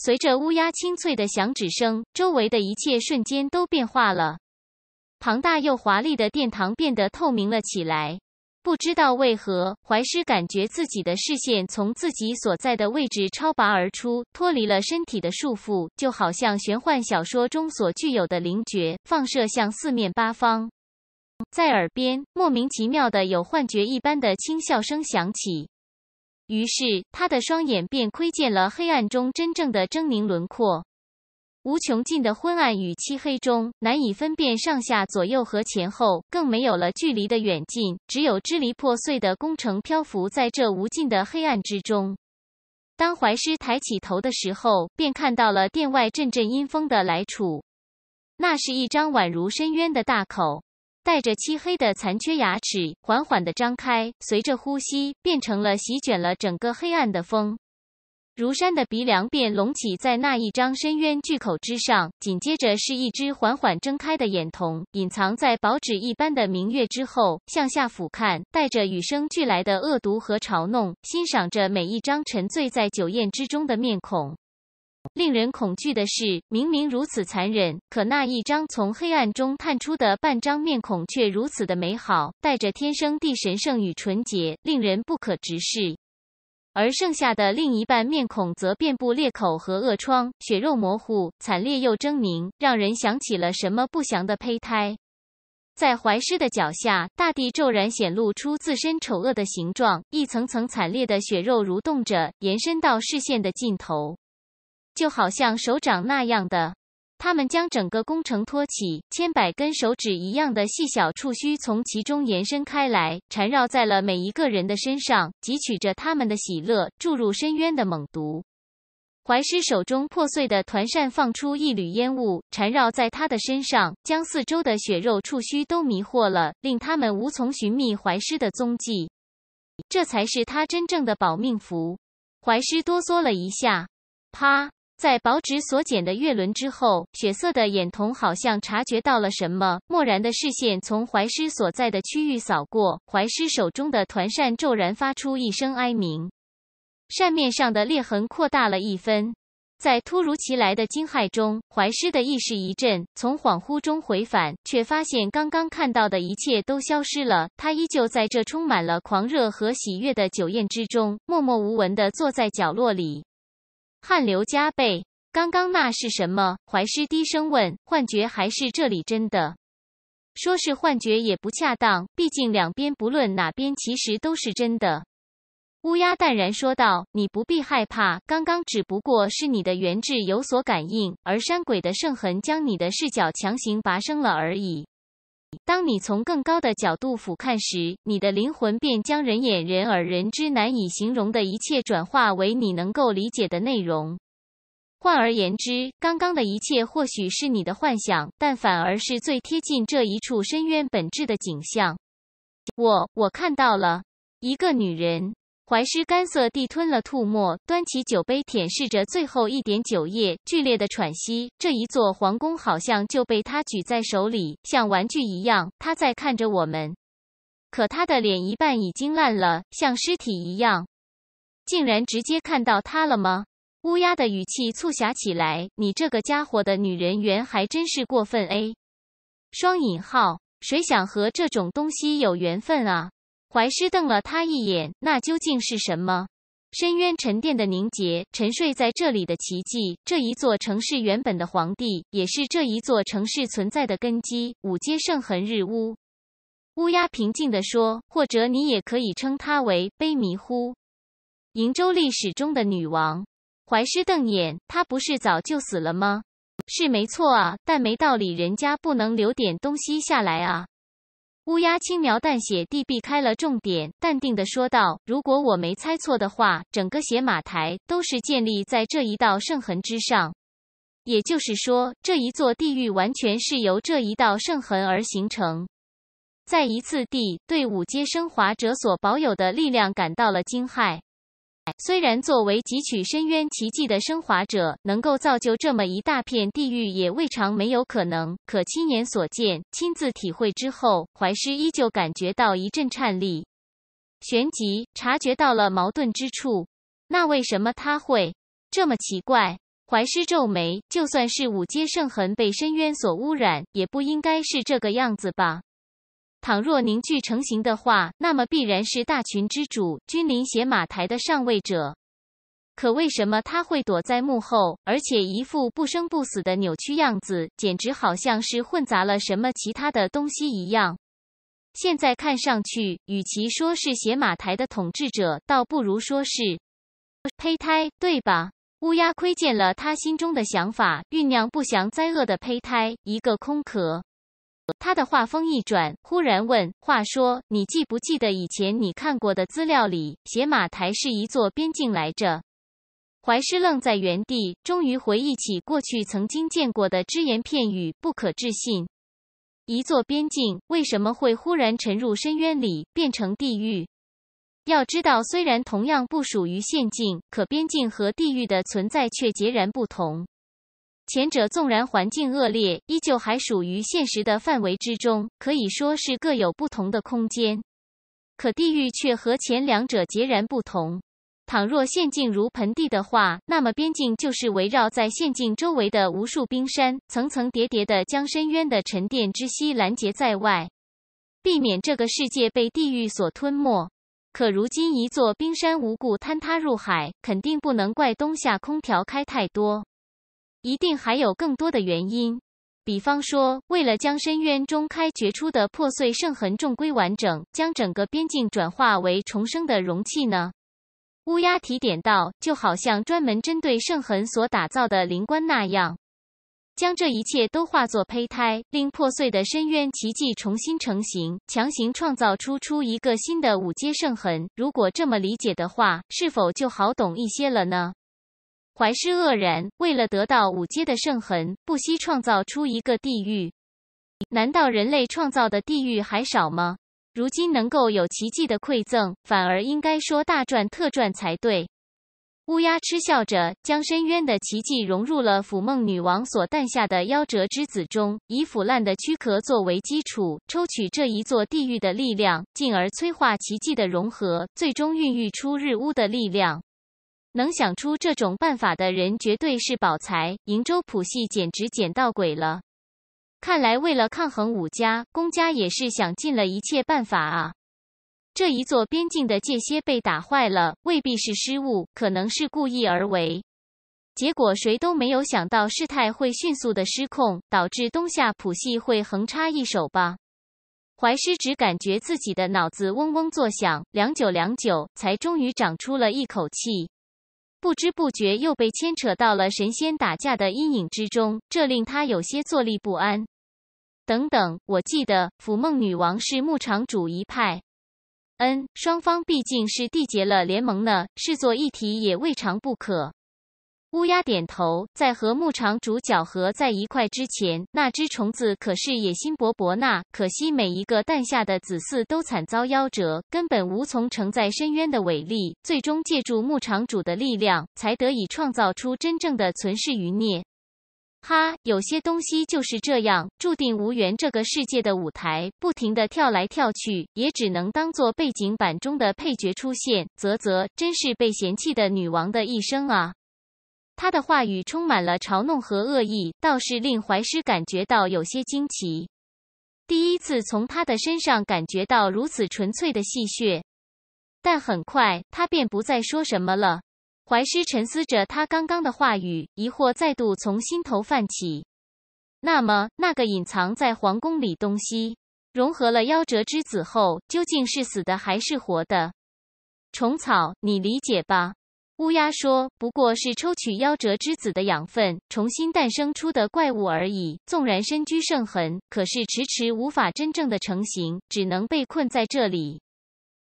随着乌鸦清脆的响指声，周围的一切瞬间都变化了。庞大又华丽的殿堂变得透明了起来。不知道为何，怀师感觉自己的视线从自己所在的位置超拔而出，脱离了身体的束缚，就好像玄幻小说中所具有的灵觉，放射向四面八方。在耳边，莫名其妙的有幻觉一般的轻笑声响起。于是，他的双眼便窥见了黑暗中真正的狰狞轮廓。无穷尽的昏暗与漆黑中，难以分辨上下左右和前后，更没有了距离的远近，只有支离破碎的工程漂浮在这无尽的黑暗之中。当怀师抬起头的时候，便看到了殿外阵阵阴风的来处，那是一张宛如深渊的大口。带着漆黑的残缺牙齿，缓缓地张开，随着呼吸变成了席卷了整个黑暗的风。如山的鼻梁便隆起在那一张深渊巨口之上，紧接着是一只缓缓睁开的眼瞳，隐藏在薄纸一般的明月之后，向下俯瞰，带着与生俱来的恶毒和嘲弄，欣赏着每一张沉醉在酒宴之中的面孔。令人恐惧的是，明明如此残忍，可那一张从黑暗中探出的半张面孔却如此的美好，带着天生地神圣与纯洁，令人不可直视；而剩下的另一半面孔则遍布裂口和恶疮，血肉模糊，惨烈又狰狞，让人想起了什么不祥的胚胎。在怀尸的脚下，大地骤然显露出自身丑恶的形状，一层层惨烈的血肉蠕动着，延伸到视线的尽头。就好像手掌那样的，他们将整个工程托起，千百根手指一样的细小触须从其中延伸开来，缠绕在了每一个人的身上，汲取着他们的喜乐，注入深渊的猛毒。怀师手中破碎的团扇放出一缕烟雾，缠绕在他的身上，将四周的血肉触须都迷惑了，令他们无从寻觅怀师的踪迹。这才是他真正的保命符。怀师哆嗦了一下，啪。在薄纸所剪的月轮之后，血色的眼瞳好像察觉到了什么，漠然的视线从怀师所在的区域扫过，怀师手中的团扇骤然发出一声哀鸣，扇面上的裂痕扩大了一分。在突如其来的惊骇中，怀师的意识一震，从恍惚中回返，却发现刚刚看到的一切都消失了。他依旧在这充满了狂热和喜悦的酒宴之中，默默无闻的坐在角落里。汗流浃背，刚刚那是什么？怀师低声问：“幻觉还是这里真的？”说是幻觉也不恰当，毕竟两边不论哪边，其实都是真的。乌鸦淡然说道：“你不必害怕，刚刚只不过是你的元智有所感应，而山鬼的圣痕将你的视角强行拔升了而已。”当你从更高的角度俯瞰时，你的灵魂便将人眼、人耳、人之难以形容的一切转化为你能够理解的内容。换而言之，刚刚的一切或许是你的幻想，但反而是最贴近这一处深渊本质的景象。我，我看到了一个女人。怀师干涩地吞了吐沫，端起酒杯舔舐着最后一点酒液，剧烈的喘息。这一座皇宫好像就被他举在手里，像玩具一样。他在看着我们，可他的脸一半已经烂了，像尸体一样。竟然直接看到他了吗？乌鸦的语气促狭起来：“你这个家伙的女人缘还真是过分诶。”双引号谁想和这种东西有缘分啊？怀师瞪了他一眼，那究竟是什么？深渊沉淀的凝结，沉睡在这里的奇迹，这一座城市原本的皇帝，也是这一座城市存在的根基。五阶圣痕日乌乌鸦平静地说：“或者你也可以称它为悲迷乎，瀛州历史中的女王。”怀师瞪眼：“她不是早就死了吗？”“是没错啊，但没道理，人家不能留点东西下来啊。”乌鸦轻描淡写地避开了重点，淡定地说道：“如果我没猜错的话，整个血马台都是建立在这一道圣痕之上。也就是说，这一座地狱完全是由这一道圣痕而形成。”再一次地对五阶升华者所保有的力量感到了惊骇。虽然作为汲取深渊奇迹的升华者，能够造就这么一大片地狱也未尝没有可能，可亲眼所见、亲自体会之后，怀师依旧感觉到一阵颤栗，旋即察觉到了矛盾之处。那为什么他会这么奇怪？怀师皱眉，就算是五阶圣痕被深渊所污染，也不应该是这个样子吧。倘若凝聚成型的话，那么必然是大群之主君临邪马台的上位者。可为什么他会躲在幕后，而且一副不生不死的扭曲样子，简直好像是混杂了什么其他的东西一样？现在看上去，与其说是邪马台的统治者，倒不如说是胚胎，对吧？乌鸦窥见了他心中的想法，酝酿不祥灾厄的胚胎，一个空壳。他的话锋一转，忽然问：“话说，你记不记得以前你看过的资料里，写马台是一座边境来着？”怀师愣在原地，终于回忆起过去曾经见过的只言片语，不可置信：一座边境为什么会忽然沉入深渊里，变成地狱？要知道，虽然同样不属于陷阱，可边境和地狱的存在却截然不同。前者纵然环境恶劣，依旧还属于现实的范围之中，可以说是各有不同的空间。可地狱却和前两者截然不同。倘若陷境如盆地的话，那么边境就是围绕在陷境周围的无数冰山，层层叠叠的将深渊的沉淀之息拦截在外，避免这个世界被地狱所吞没。可如今一座冰山无故坍塌入海，肯定不能怪冬夏空调开太多。一定还有更多的原因，比方说，为了将深渊中开掘出的破碎圣痕重归完整，将整个边境转化为重生的容器呢？乌鸦提点道：“就好像专门针对圣痕所打造的灵棺那样，将这一切都化作胚胎，令破碎的深渊奇迹重新成型，强行创造出出一个新的五阶圣痕。如果这么理解的话，是否就好懂一些了呢？怀师愕然，为了得到五阶的圣痕，不惜创造出一个地狱。难道人类创造的地狱还少吗？如今能够有奇迹的馈赠，反而应该说大赚特赚才对。乌鸦嗤笑着，将深渊的奇迹融入了腐梦女王所诞下的夭折之子中，以腐烂的躯壳作为基础，抽取这一座地狱的力量，进而催化奇迹的融合，最终孕育出日乌的力量。能想出这种办法的人，绝对是宝材。瀛州谱系简直捡到鬼了。看来为了抗衡武家、公家，也是想尽了一切办法啊。这一座边境的界歇被打坏了，未必是失误，可能是故意而为。结果谁都没有想到，事态会迅速的失控，导致东夏谱系会横插一手吧。怀师只感觉自己的脑子嗡嗡作响，良久良久，才终于长出了一口气。不知不觉又被牵扯到了神仙打架的阴影之中，这令他有些坐立不安。等等，我记得抚梦女王是牧场主一派，嗯，双方毕竟是缔结了联盟呢，视作一体也未尝不可。乌鸦点头，在和牧场主搅合在一块之前，那只虫子可是野心勃勃呐。可惜每一个诞下的子嗣都惨遭夭折，根本无从承载深渊的伟力。最终借助牧场主的力量，才得以创造出真正的存世余孽。哈，有些东西就是这样，注定无缘这个世界的舞台，不停地跳来跳去，也只能当做背景板中的配角出现。啧啧，真是被嫌弃的女王的一生啊。他的话语充满了嘲弄和恶意，倒是令怀师感觉到有些惊奇，第一次从他的身上感觉到如此纯粹的戏谑。但很快他便不再说什么了。怀师沉思着他刚刚的话语，疑惑再度从心头泛起。那么，那个隐藏在皇宫里东西，融合了夭折之子后，究竟是死的还是活的？虫草，你理解吧？乌鸦说：“不过是抽取夭折之子的养分，重新诞生出的怪物而已。纵然身居圣痕，可是迟迟无法真正的成型，只能被困在这里。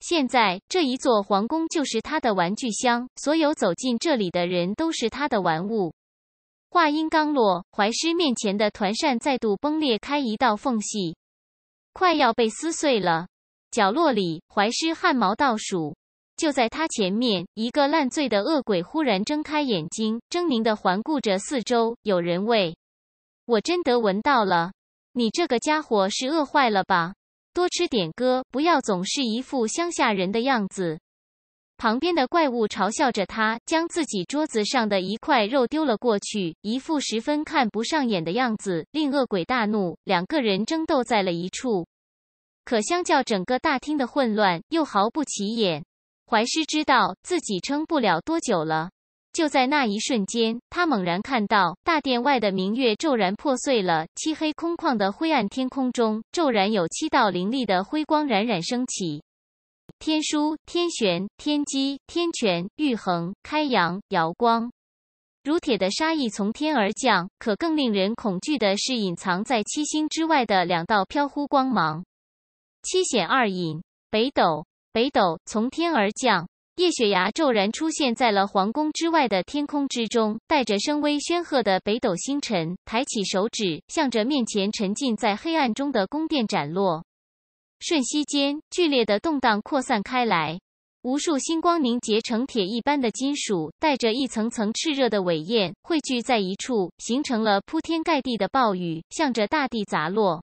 现在这一座皇宫就是他的玩具箱，所有走进这里的人都是他的玩物。”话音刚落，怀师面前的团扇再度崩裂开一道缝隙，快要被撕碎了。角落里，怀师汗毛倒竖。就在他前面，一个烂醉的恶鬼忽然睁开眼睛，狰狞的环顾着四周。有人问：“我真的闻到了，你这个家伙是饿坏了吧？多吃点哥，不要总是一副乡下人的样子。”旁边的怪物嘲笑着他，将自己桌子上的一块肉丢了过去，一副十分看不上眼的样子，令恶鬼大怒。两个人争斗在了一处，可相较整个大厅的混乱，又毫不起眼。怀师知道自己撑不了多久了。就在那一瞬间，他猛然看到大殿外的明月骤然破碎了，漆黑空旷的灰暗天空中骤然有七道凌厉的辉光冉冉升起。天枢、天璇、天机、天权、玉衡、开阳、瑶光，如铁的杀意从天而降。可更令人恐惧的是，隐藏在七星之外的两道飘忽光芒——七显二隐，北斗。北斗从天而降，叶雪崖骤然出现在了皇宫之外的天空之中，带着声威煊赫的北斗星辰，抬起手指，向着面前沉浸在黑暗中的宫殿斩落。瞬息间，剧烈的动荡扩散开来，无数星光凝结成铁一般的金属，带着一层层炽热的尾焰，汇聚在一处，形成了铺天盖地的暴雨，向着大地砸落。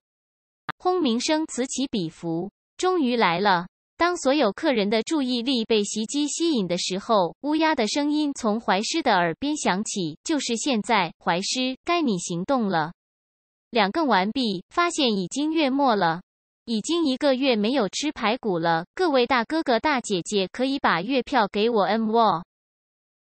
轰鸣声此起彼伏，终于来了。当所有客人的注意力被袭击吸引的时候，乌鸦的声音从怀师的耳边响起：“就是现在，怀师，该你行动了。”两更完毕，发现已经月末了，已经一个月没有吃排骨了。各位大哥哥大姐姐，可以把月票给我，m 我。